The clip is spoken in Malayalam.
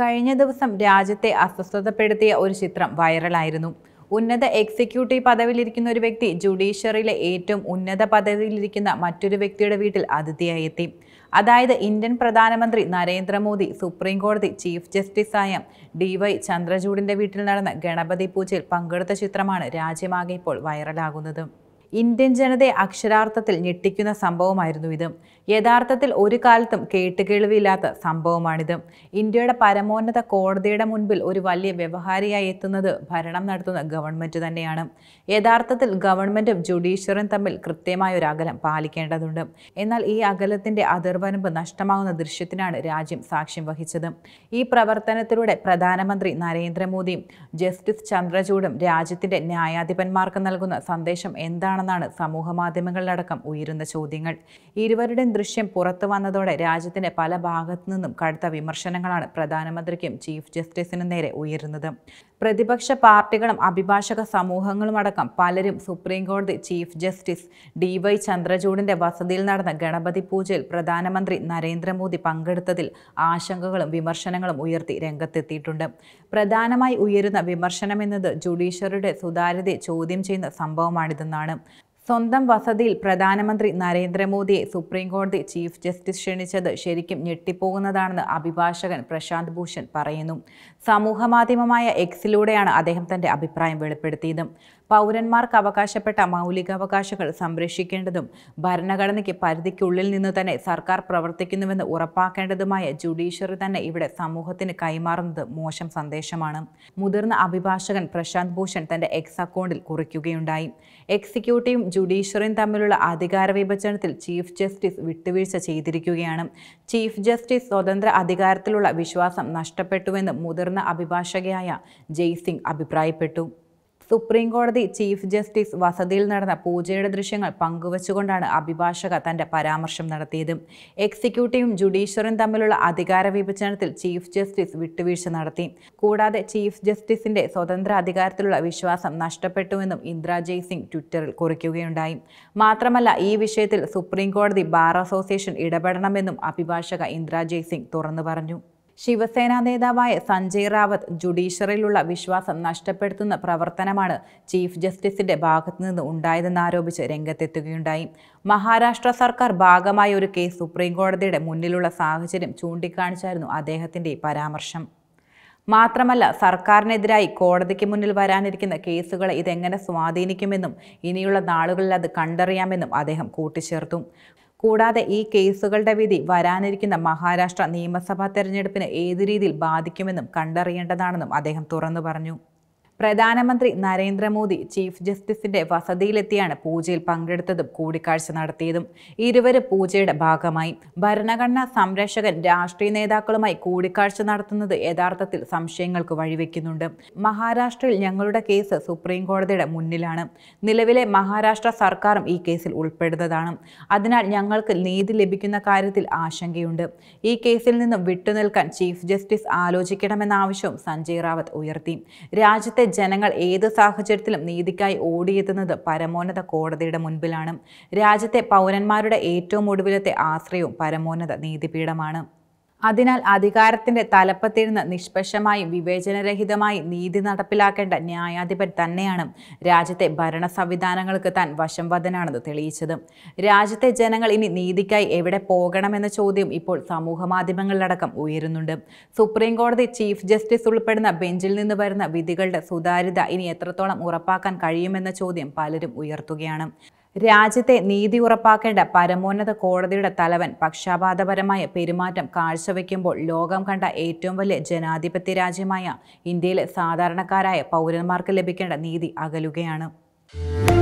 കഴിഞ്ഞ ദിവസം രാജ്യത്തെ അസ്വസ്ഥതപ്പെടുത്തിയ ഒരു ചിത്രം വൈറലായിരുന്നു ഉന്നത എക്സിക്യൂട്ടീവ് പദവിയിലിരിക്കുന്ന ഒരു വ്യക്തി ജുഡീഷ്യറിയിലെ ഏറ്റവും ഉന്നത പദവിയിലിരിക്കുന്ന മറ്റൊരു വ്യക്തിയുടെ വീട്ടിൽ അതിഥിയായി എത്തി അതായത് ഇന്ത്യൻ പ്രധാനമന്ത്രി നരേന്ദ്രമോദി സുപ്രീം കോടതി ചീഫ് ജസ്റ്റിസായ ഡി വൈ ചന്ദ്രചൂഡിൻ്റെ വീട്ടിൽ നടന്ന ഗണപതി പൂജയിൽ പങ്കെടുത്ത ചിത്രമാണ് രാജ്യമാകെ ഇപ്പോൾ വൈറലാകുന്നത് ഇന്ത്യൻ ജനതയെ അക്ഷരാർത്ഥത്തിൽ ഞെട്ടിക്കുന്ന സംഭവമായിരുന്നു ഇത് യഥാർത്ഥത്തിൽ ഒരു കാലത്തും കേട്ടുകേൾവിയില്ലാത്ത സംഭവമാണിത് ഇന്ത്യയുടെ പരമോന്നത കോടതിയുടെ മുൻപിൽ ഒരു വലിയ വ്യവഹാരിയായി എത്തുന്നത് ഭരണം നടത്തുന്ന ഗവൺമെൻറ് തന്നെയാണ് യഥാർത്ഥത്തിൽ ഗവൺമെൻറ്റും ജുഡീഷ്യറിയും തമ്മിൽ കൃത്യമായ ഒരു അകലം പാലിക്കേണ്ടതുണ്ട് എന്നാൽ ഈ അകലത്തിൻ്റെ അതിർവരമ്പ് നഷ്ടമാകുന്ന ദൃശ്യത്തിനാണ് രാജ്യം സാക്ഷ്യം വഹിച്ചത് ഈ പ്രവർത്തനത്തിലൂടെ പ്രധാനമന്ത്രി നരേന്ദ്രമോദിയും ജസ്റ്റിസ് ചന്ദ്രചൂഡും രാജ്യത്തിൻ്റെ ന്യായാധിപന്മാർക്ക് നൽകുന്ന സന്ദേശം എന്താണ് സമൂഹ മാധ്യമങ്ങളിലടക്കം ഉയരുന്ന ചോദ്യങ്ങൾ ഇരുവരുടെയും ദൃശ്യം പുറത്തു വന്നതോടെ രാജ്യത്തിന്റെ പല ഭാഗത്തു നിന്നും കടുത്ത വിമർശനങ്ങളാണ് പ്രധാനമന്ത്രിക്കും ചീഫ് ജസ്റ്റിസിനും നേരെ ഉയരുന്നത് പ്രതിപക്ഷ പാർട്ടികളും അഭിഭാഷക സമൂഹങ്ങളുമടക്കം പലരും സുപ്രീംകോടതി ചീഫ് ജസ്റ്റിസ് ഡി വൈ ചന്ദ്രചൂഡിന്റെ വസതിയിൽ നടന്ന ഗണപതി പൂജയിൽ പ്രധാനമന്ത്രി നരേന്ദ്രമോദി പങ്കെടുത്തതിൽ ആശങ്കകളും വിമർശനങ്ങളും ഉയർത്തി രംഗത്തെത്തിയിട്ടുണ്ട് പ്രധാനമായി ഉയരുന്ന വിമർശനമെന്നത് ജുഡീഷ്യറിയുടെ സുതാര്യതയെ ചോദ്യം ചെയ്യുന്ന സംഭവമാണിതെന്നാണ് സ്വന്തം വസതിയിൽ പ്രധാനമന്ത്രി നരേന്ദ്രമോദിയെ സുപ്രീംകോടതി ചീഫ് ജസ്റ്റിസ് ക്ഷണിച്ചത് ശരിക്കും ഞെട്ടിപ്പോകുന്നതാണെന്ന് അഭിഭാഷകൻ പ്രശാന്ത് ഭൂഷൺ പറയുന്നു സമൂഹമാധ്യമമായ എക്സിലൂടെയാണ് അദ്ദേഹം തന്റെ അഭിപ്രായം വെളിപ്പെടുത്തിയത് പൗരന്മാർക്ക് അവകാശപ്പെട്ട മൗലികാവകാശങ്ങൾ സംരക്ഷിക്കേണ്ടതും ഭരണഘടനയ്ക്ക് പരിധിക്കുള്ളിൽ നിന്ന് തന്നെ സർക്കാർ പ്രവർത്തിക്കുന്നുവെന്ന് ഉറപ്പാക്കേണ്ടതുമായ ജുഡീഷ്യറി തന്നെ ഇവിടെ സമൂഹത്തിന് കൈമാറുന്നത് മോശം സന്ദേശമാണ് മുതിർന്ന അഭിഭാഷകൻ പ്രശാന്ത് ഭൂഷൺ തന്റെ എക്സ് അക്കൗണ്ടിൽ കുറിക്കുകയുണ്ടായി എക്സിക്യൂട്ടീവ് ജുഡീഷ്യറിയും തമ്മിലുള്ള അധികാര വിഭജനത്തിൽ ചീഫ് ജസ്റ്റിസ് വിട്ടുവീഴ്ച ചെയ്തിരിക്കുകയാണ് ചീഫ് ജസ്റ്റിസ് സ്വതന്ത്ര അധികാരത്തിലുള്ള വിശ്വാസം നഷ്ടപ്പെട്ടുവെന്ന് മുതിർന്ന അഭിഭാഷകയായ ജയ്സിംഗ് അഭിപ്രായപ്പെട്ടു സുപ്രീം കോടതി ചീഫ് ജസ്റ്റിസ് വസതിയിൽ നടന്ന പൂജയുടെ ദൃശ്യങ്ങൾ പങ്കുവച്ചുകൊണ്ടാണ് അഭിഭാഷക തന്റെ പരാമർശം നടത്തിയത് എക്സിക്യൂട്ടീവും ജുഡീഷ്യറിയും തമ്മിലുള്ള അധികാര വിഭജനത്തിൽ ചീഫ് ജസ്റ്റിസ് വിട്ടുവീഴ്ച നടത്തി കൂടാതെ ചീഫ് ജസ്റ്റിസിന്റെ സ്വതന്ത്ര അധികാരത്തിലുള്ള വിശ്വാസം നഷ്ടപ്പെട്ടുവെന്നും ഇന്ദ്ര ജയ്സിംഗ് ട്വിറ്ററിൽ കുറിക്കുകയുണ്ടായി മാത്രമല്ല ഈ വിഷയത്തിൽ സുപ്രീം കോടതി ബാർ അസോസിയേഷൻ ഇടപെടണമെന്നും അഭിഭാഷക ഇന്ദ്ര ജയ്സിംഗ് തുറന്നു പറഞ്ഞു ശിവസേനാ നേതാവായ സഞ്ജയ് റാവത്ത് ജുഡീഷ്യറിയിലുള്ള വിശ്വാസം നഷ്ടപ്പെടുത്തുന്ന പ്രവർത്തനമാണ് ചീഫ് ജസ്റ്റിസിന്റെ ഭാഗത്തു നിന്ന് ഉണ്ടായതെന്നാരോപിച്ച് രംഗത്തെത്തുകയുണ്ടായി മഹാരാഷ്ട്ര സർക്കാർ ഭാഗമായ ഒരു കേസ് സുപ്രീം കോടതിയുടെ മുന്നിലുള്ള സാഹചര്യം ചൂണ്ടിക്കാണിച്ചായിരുന്നു അദ്ദേഹത്തിന്റെ പരാമർശം മാത്രമല്ല സർക്കാരിനെതിരായി കോടതിക്ക് മുന്നിൽ വരാനിരിക്കുന്ന കേസുകളെ ഇതെങ്ങനെ സ്വാധീനിക്കുമെന്നും ഇനിയുള്ള നാളുകളിൽ അത് കണ്ടറിയാമെന്നും അദ്ദേഹം കൂട്ടിച്ചേർത്തു കൂടാതെ ഈ കേസുകളുടെ വിധി വരാനിരിക്കുന്ന മഹാരാഷ്ട്ര നിയമസഭാ തെരഞ്ഞെടുപ്പിന് ഏതു രീതിയിൽ ബാധിക്കുമെന്നും കണ്ടറിയേണ്ടതാണെന്നും അദ്ദേഹം തുറന്നു പറഞ്ഞു പ്രധാനമന്ത്രി നരേന്ദ്രമോദി ചീഫ് ജസ്റ്റിസിന്റെ വസതിയിലെത്തിയാണ് പൂജയിൽ പങ്കെടുത്തതും കൂടിക്കാഴ്ച നടത്തിയതും ഇരുവരും പൂജയുടെ ഭാഗമായി ഭരണഘടനാ സംരക്ഷകൻ രാഷ്ട്രീയ നേതാക്കളുമായി കൂടിക്കാഴ്ച നടത്തുന്നത് യഥാർത്ഥത്തിൽ സംശയങ്ങൾക്ക് വഴിവെക്കുന്നുണ്ട് മഹാരാഷ്ട്രയിൽ ഞങ്ങളുടെ കേസ് സുപ്രീം കോടതിയുടെ മുന്നിലാണ് നിലവിലെ മഹാരാഷ്ട്ര സർക്കാരും ഈ കേസിൽ ഉൾപ്പെടുന്നതാണ് അതിനാൽ ഞങ്ങൾക്ക് നീതി ലഭിക്കുന്ന കാര്യത്തിൽ ആശങ്കയുണ്ട് ഈ കേസിൽ നിന്നും വിട്ടുനിൽക്കാൻ ചീഫ് ജസ്റ്റിസ് ആലോചിക്കണമെന്ന ആവശ്യവും സഞ്ജയ് റാവത്ത് ഉയർത്തി രാജ്യത്തെ ജനങ്ങൾ ഏത് സാഹചര്യത്തിലും നീതിക്കായി ഓടിയെത്തുന്നത് പരമോന്നത കോടതിയുടെ മുൻപിലാണ് രാജ്യത്തെ പൗരന്മാരുടെ ഏറ്റവും ഒടുവിലത്തെ ആശ്രയവും പരമോന്നത നീതിപീഠമാണ് അതിനാൽ അധികാരത്തിന്റെ തലപ്പത്തിരുന്ന് നിഷ്പക്ഷമായി വിവേചനരഹിതമായി നീതി നടപ്പിലാക്കേണ്ട ന്യായാധിപൻ തന്നെയാണ് രാജ്യത്തെ ഭരണ സംവിധാനങ്ങൾക്ക് താൻ വശംവദനാണെന്ന് തെളിയിച്ചത് രാജ്യത്തെ ജനങ്ങൾ ഇനി നീതിക്കായി എവിടെ പോകണമെന്ന ചോദ്യം ഇപ്പോൾ മാധ്യമങ്ങളിലടക്കം ഉയരുന്നുണ്ട് സുപ്രീം കോടതി ചീഫ് ജസ്റ്റിസ് ഉൾപ്പെടുന്ന ബെഞ്ചിൽ നിന്ന് വരുന്ന വിധികളുടെ സുതാര്യത ഇനി എത്രത്തോളം ഉറപ്പാക്കാൻ കഴിയുമെന്ന ചോദ്യം പലരും ഉയർത്തുകയാണ് രാജ്യത്തെ നീതി ഉറപ്പാക്കേണ്ട പരമോന്നത കോടതിയുടെ തലവൻ പക്ഷപാതപരമായ പെരുമാറ്റം കാഴ്ചവെക്കുമ്പോൾ ലോകം കണ്ട ഏറ്റവും വലിയ ജനാധിപത്യ രാജ്യമായ ഇന്ത്യയിലെ സാധാരണക്കാരായ പൗരന്മാർക്ക് ലഭിക്കേണ്ട നീതി അകലുകയാണ്